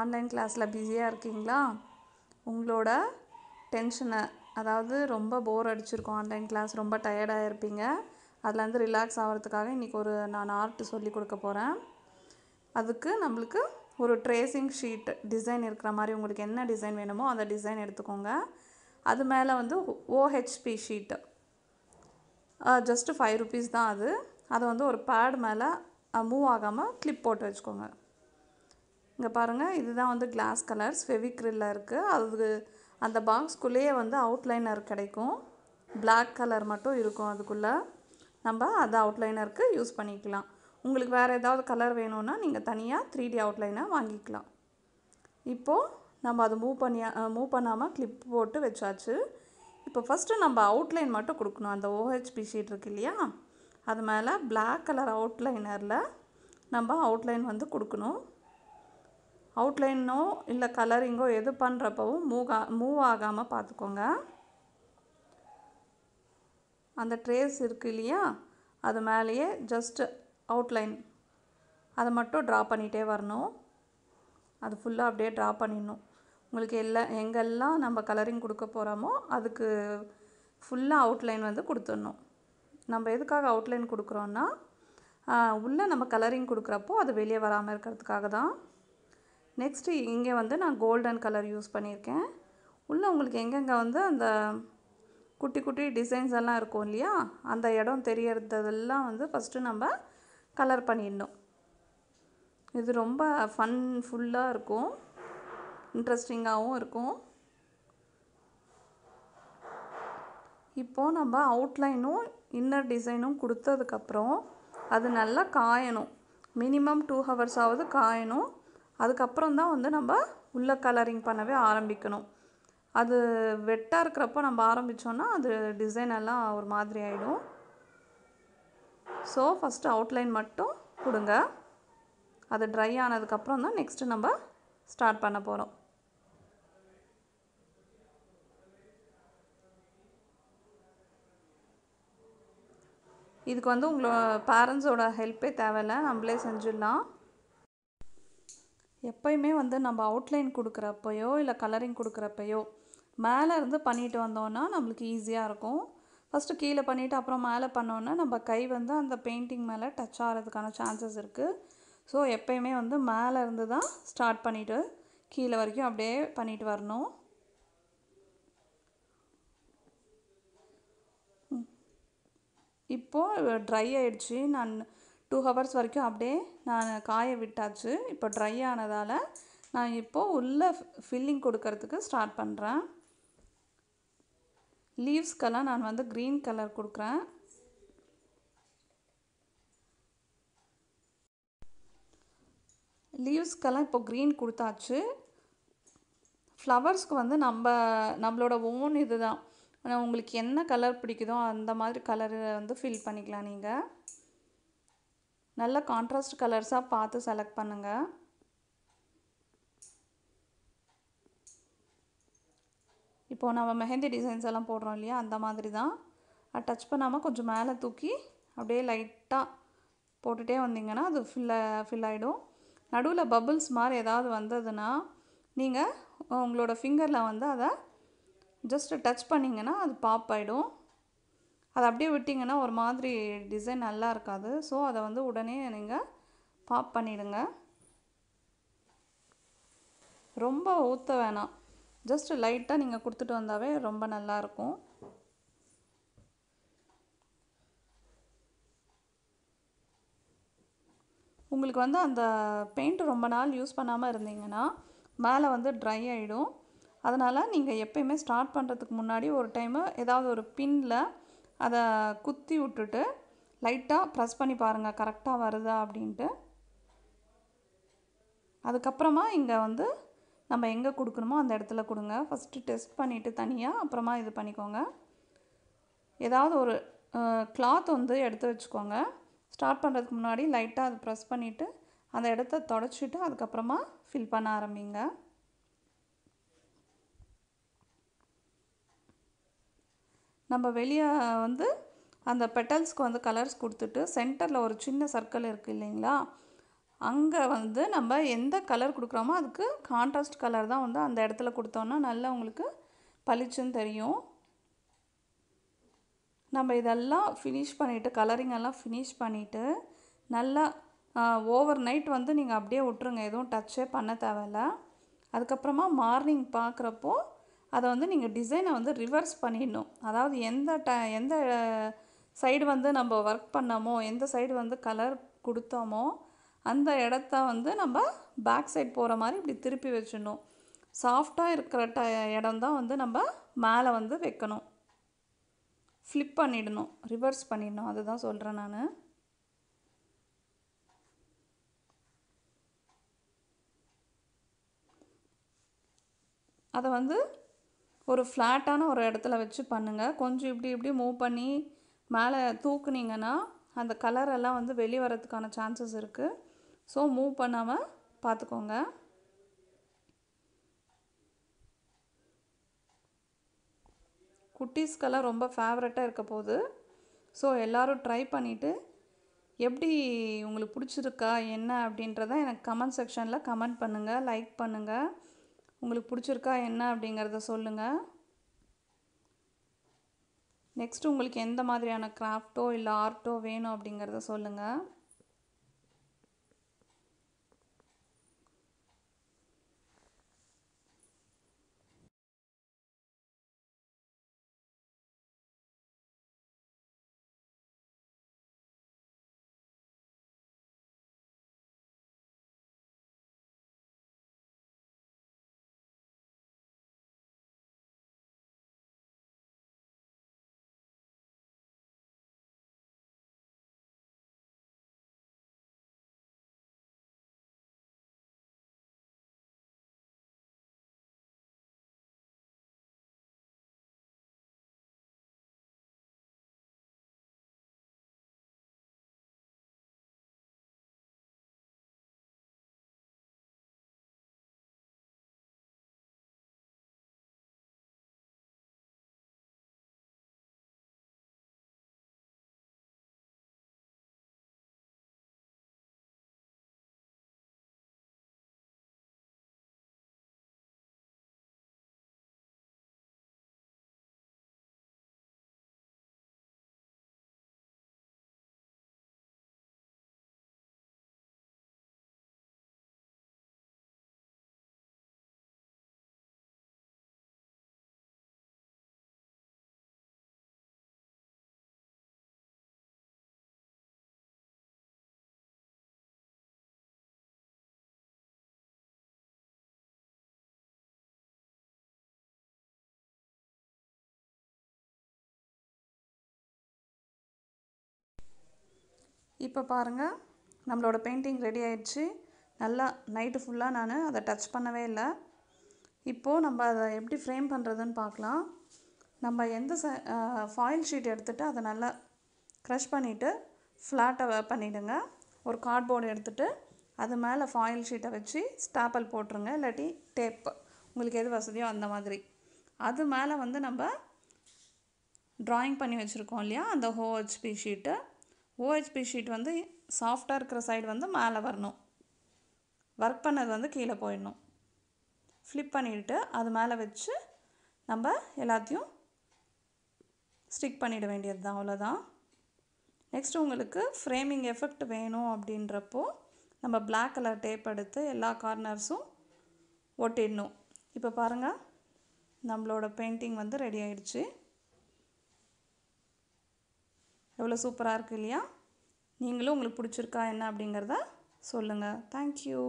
online கிளாஸில் பிஸியாக இருக்கீங்களா உங்களோட டென்ஷனை அதாவது ரொம்ப போர் அடிச்சிருக்கும் ஆன்லைன் கிளாஸ் ரொம்ப டயர்டாக இருப்பீங்க அதுலேருந்து ரிலாக்ஸ் ஆகிறதுக்காக இன்றைக்கி ஒரு நான் ஆர்ட் சொல்லி கொடுக்க போகிறேன் அதுக்கு நம்மளுக்கு ஒரு ட்ரேசிங் ஷீட் டிசைன் இருக்கிற மாதிரி உங்களுக்கு என்ன டிசைன் வேணுமோ அந்த டிசைன் எடுத்துக்கோங்க அது மேலே வந்து OHP sheet just five rupees தான் அது அதை வந்து ஒரு பேட் மேலே மூவ் ஆகாமல் கிளிப் போட்டு வச்சுக்கோங்க இங்கே பாருங்கள் இதுதான் வந்து கிளாஸ் கலர்ஸ் ஃபெவிக்ரில்ல இருக்குது அது அந்த பாக்ஸ்குள்ளேயே வந்து அவுட்லைனர் கிடைக்கும் பிளாக் கலர் மட்டும் இருக்கும் அதுக்குள்ளே நம்ம அதை அவுட்லைனருக்கு யூஸ் பண்ணிக்கலாம் உங்களுக்கு வேறு ஏதாவது கலர் வேணும்னா நீங்கள் தனியாக த்ரீ டி அவுட்லைனை வாங்கிக்கலாம் இப்போது நம்ம அதை மூவ் பண்ணியா மூவ் பண்ணாமல் கிளிப் போட்டு வச்சாச்சு இப்போ ஃபஸ்ட்டு நம்ம அவுட்லைன் மட்டும் கொடுக்கணும் அந்த ஓஹெச்பி ஷீட் இருக்கு இல்லையா அது மேலே பிளாக் கலர் அவுட்லைனரில் நம்ம அவுட்லைன் வந்து கொடுக்கணும் அவுட்லைனோ இல்லை கலரிங்கோ எது பண்ணுறப்பவும் மூவ் மூவ் ஆகாமல் பார்த்துக்கோங்க அந்த ட்ரேஸ் இருக்குது இல்லையா அது மேலேயே ஜஸ்ட்டு அவுட்லைன் அதை மட்டும் ட்ரா பண்ணிகிட்டே வரணும் அது ஃபுல்லாக அப்படியே ட்ரா பண்ணிடணும் உங்களுக்கு எல்லா எங்கெல்லாம் நம்ம கலரிங் கொடுக்க போகிறோமோ அதுக்கு ஃபுல்லாக அவுட்லைன் வந்து கொடுத்துடணும் நம்ம எதுக்காக அவுட்லைன் கொடுக்குறோன்னா உள்ளே நம்ம கலரிங் கொடுக்குறப்போ அது வெளியே வராமல் இருக்கிறதுக்காக தான் நெக்ஸ்ட்டு இங்கே வந்து நான் கோல்டன் கலர் யூஸ் பண்ணியிருக்கேன் உள்ளே உங்களுக்கு எங்கெங்கே வந்து அந்த குட்டி குட்டி டிசைன்ஸ் எல்லாம் இருக்கும் இல்லையா அந்த இடம் தெரியறதெல்லாம் வந்து ஃபஸ்ட்டு நம்ம கலர் பண்ணிடணும் இது ரொம்ப ஃபன் ஃபுல்லாக இருக்கும் இன்ட்ரெஸ்டிங்காகவும் இருக்கும் இப்போது நம்ம அவுட்லைனும் இன்னர் டிசைனும் கொடுத்ததுக்கப்புறம் அது நல்லா காயணும் மினிமம் டூ ஹவர்ஸாவது காயணும் அதுக்கப்புறம் தான் வந்து நம்ம உள்ளே கலரிங் பண்ணவே ஆரம்பிக்கணும் அது வெட்டாக இருக்கிறப்போ நம்ம ஆரம்பித்தோன்னா அது டிசைன் எல்லாம் ஒரு மாதிரி ஆகிடும் ஸோ ஃபஸ்ட்டு அவுட்லைன் மட்டும் கொடுங்க அது ட்ரை ஆனதுக்கப்புறம் தான் நெக்ஸ்ட்டு நம்ம ஸ்டார்ட் பண்ண போகிறோம் இதுக்கு வந்து உங்களோட பேரண்ட்ஸோட ஹெல்ப்பே தேவையில்லை நம்மளே செஞ்சிடலாம் எப்பயுமே வந்து நம்ம அவுட்லைன் கொடுக்குறப்பையோ இல்லை கலரிங் கொடுக்குறப்பையோ மேலே இருந்து பண்ணிட்டு வந்தோன்னா நம்மளுக்கு ஈஸியாக இருக்கும் ஃபஸ்ட்டு கீழே பண்ணிவிட்டு அப்புறம் மேலே பண்ணோன்னா நம்ம கை வந்து அந்த பெயிண்டிங் மேலே டச் ஆகிறதுக்கான சான்சஸ் இருக்குது ஸோ எப்பயுமே வந்து மேலே இருந்து தான் ஸ்டார்ட் பண்ணிவிட்டு கீழே வரைக்கும் அப்படியே பண்ணிட்டு வரணும் இப்போது ட்ரை ஆகிடுச்சி நான் டூ ஹவர்ஸ் வரைக்கும் அப்படியே நான் காய விட்டாச்சு இப்போ ட்ரை ஆனதால் நான் இப்போது உள்ளே ஃபில்லிங் கொடுக்கறதுக்கு ஸ்டார்ட் பண்ணுறேன் லீவ்ஸ்க்கெல்லாம் நான் வந்து க்ரீன் கலர் கொடுக்குறேன் லீவ்ஸ்க்கெல்லாம் இப்போ க்ரீன் கொடுத்தாச்சு ஃப்ளவர்ஸ்க்கு வந்து நம்ம நம்மளோட ஓன் இது தான் உங்களுக்கு என்ன கலர் பிடிக்குதோ அந்த மாதிரி கலரை வந்து ஃபில் பண்ணிக்கலாம் நீங்கள் நல்ல கான்ட்ராஸ்ட் கலர்ஸாக பார்த்து செலக்ட் பண்ணுங்கள் இப்போது நம்ம மெஹந்தி டிசைன்ஸ் எல்லாம் போடுறோம் இல்லையா அந்த மாதிரி தான் டச் பண்ணாமல் கொஞ்சம் மேலே தூக்கி அப்படியே லைட்டாக போட்டுகிட்டே வந்தீங்கன்னா அது ஃபில் ஃபில் ஆகிடும் நடுவில் பபுள்ஸ் மாதிரி ஏதாவது வந்ததுன்னா நீங்கள் உங்களோட ஃபிங்கரில் வந்து அதை ஜஸ்ட்டு டச் பண்ணிங்கன்னா அது பாப் ஆகிடும் அதை அப்படியே விட்டிங்கன்னா ஒரு மாதிரி டிசைன் நல்லா இருக்காது ஸோ அதை வந்து உடனே நீங்கள் பாப் பண்ணிவிடுங்க ரொம்ப ஊற்ற வேணாம் ஜஸ்ட் லைட்டாக நீங்கள் கொடுத்துட்டு வந்தாவே ரொம்ப நல்லாயிருக்கும் உங்களுக்கு வந்து அந்த பெயிண்ட் ரொம்ப நாள் யூஸ் பண்ணாமல் இருந்தீங்கன்னா மேலே வந்து ட்ரை ஆகிடும் அதனால் நீங்கள் எப்பயுமே ஸ்டார்ட் பண்ணுறதுக்கு முன்னாடி ஒரு டைமு ஏதாவது ஒரு பின்னில் அதை குத்தி விட்டுட்டு லைட்டாக ப்ரெஸ் பண்ணி பாருங்கள் கரெக்டாக வருதா அப்படின்ட்டு அதுக்கப்புறமா இங்கே வந்து நம்ம எங்கே கொடுக்கணுமோ அந்த இடத்துல கொடுங்க ஃபஸ்ட்டு டெஸ்ட் பண்ணிவிட்டு தனியாக அப்புறமா இது பண்ணிக்கோங்க ஏதாவது ஒரு கிளாத் வந்து எடுத்து வச்சுக்கோங்க ஸ்டார்ட் பண்ணுறதுக்கு முன்னாடி லைட்டாக அது ப்ரெஸ் பண்ணிவிட்டு அந்த இடத்த தொடச்சிட்டு அதுக்கப்புறமா ஃபில் பண்ண ஆரம்பிங்க நம்ம வெளியே வந்து அந்த பெட்டல்ஸ்க்கு வந்து கலர்ஸ் கொடுத்துட்டு சென்டரில் ஒரு சின்ன சர்க்கிள் இருக்குது இல்லைங்களா அங்கே வந்து நம்ம எந்த கலர் கொடுக்குறோமோ அதுக்கு கான்ட்ராஸ்ட் கலர் தான் வந்து அந்த இடத்துல கொடுத்தோன்னா நல்லா உங்களுக்கு பளிச்சுன்னு தெரியும் நம்ம இதெல்லாம் ஃபினிஷ் பண்ணிவிட்டு கலரிங் எல்லாம் ஃபினிஷ் பண்ணிவிட்டு நல்லா ஓவர் நைட் வந்து நீங்கள் அப்படியே விட்டுருங்க எதுவும் டச்சே பண்ண தேவையில்ல அதுக்கப்புறமா மார்னிங் பார்க்குறப்போ அதை வந்து நீங்கள் டிசைனை வந்து ரிவர்ஸ் பண்ணிடணும் அதாவது எந்த ட எந்த சைடு வந்து நம்ம ஒர்க் பண்ணோமோ எந்த சைடு வந்து கலர் கொடுத்தோமோ அந்த இடத்த வந்து நம்ம பேக் சைட் போகிற மாதிரி இப்படி திருப்பி வச்சிடணும் சாஃப்டாக இருக்கிற ட இடம் தான் வந்து நம்ம மேலே வந்து வைக்கணும் ஃப்ளிப் பண்ணிடணும் ரிவர்ஸ் பண்ணிடணும் அதுதான் சொல்கிறேன் நான் அதை வந்து ஒரு ஃப்ளாட்டான ஒரு இடத்துல வச்சு பண்ணுங்கள் கொஞ்சம் இப்படி இப்படி மூவ் பண்ணி மேலே தூக்குனிங்கன்னா அந்த கலர் எல்லாம் வந்து வெளியே வரதுக்கான சான்சஸ் இருக்குது ஸோ மூவ் பண்ணாமல் பார்த்துக்கோங்க குட்டீஸ்க்கெல்லாம் ரொம்ப ஃபேவரட்டாக இருக்க போகுது ஸோ எல்லோரும் ட்ரை பண்ணிவிட்டு எப்படி உங்களுக்கு பிடிச்சிருக்கா என்ன அப்படின்றத எனக்கு கமெண்ட் செக்ஷனில் கமெண்ட் பண்ணுங்கள் லைக் பண்ணுங்கள் உங்களுக்கு பிடிச்சிருக்கா என்ன அப்படிங்கிறத சொல்லுங்கள் நெக்ஸ்ட்டு உங்களுக்கு எந்த மாதிரியான கிராஃப்ட்டோ இல்லை ஆர்ட்டோ வேணும் அப்படிங்கிறத சொல்லுங்கள் இப்போ பாருங்கள் நம்மளோட பெயிண்டிங் ரெடி ஆயிடுச்சு நல்லா நைட்டு ஃபுல்லாக நான் அதை டச் பண்ணவே இல்லை இப்போது நம்ம அதை எப்படி ஃப்ரேம் பண்ணுறதுன்னு பார்க்கலாம் நம்ம எந்த ச ஃபாயில் ஷீட் எடுத்துகிட்டு அதை நல்லா க்ரஷ் பண்ணிவிட்டு ஃப்ளாட்டை பண்ணிவிடுங்க ஒரு கார்ட்போர்டு எடுத்துகிட்டு அது மேலே ஃபாயில் ஷீட்டை வச்சு ஸ்டாப்பல் போட்டுருங்க இல்லாட்டி டேப்பு உங்களுக்கு எது வசதியோ அந்த மாதிரி அது மேலே வந்து நம்ம ட்ராயிங் பண்ணி வச்சுருக்கோம் இல்லையா அந்த ஹோஹெச்பி ஷீட்டு ஓஹெச்பி ஷீட் வந்து சாஃப்டாக இருக்கிற சைடு வந்து மேலே வரணும் ஒர்க் பண்ணது வந்து கீழே போயிடணும் ஃப்ளிப் பண்ணிவிட்டு அது மேலே வச்சு நம்ம எல்லாத்தையும் ஸ்டிக் பண்ணிட வேண்டியது தான் அவ்வளோதான் நெக்ஸ்ட் உங்களுக்கு ஃப்ரேமிங் எஃபெக்ட் வேணும் அப்படின்றப்போ நம்ம பிளாக் கலர் டேப் எடுத்து எல்லா கார்னர்ஸும் ஒட்டிடணும் இப்போ பாருங்கள் நம்மளோட பெயிண்டிங் வந்து ரெடி ஆயிடுச்சு எவ்வளோ சூப்பராக இருக்குது இல்லையா நீங்களும் உங்களுக்கு பிடிச்சிருக்கா என்ன அப்படிங்கிறத சொல்லுங்கள் தேங்க்யூ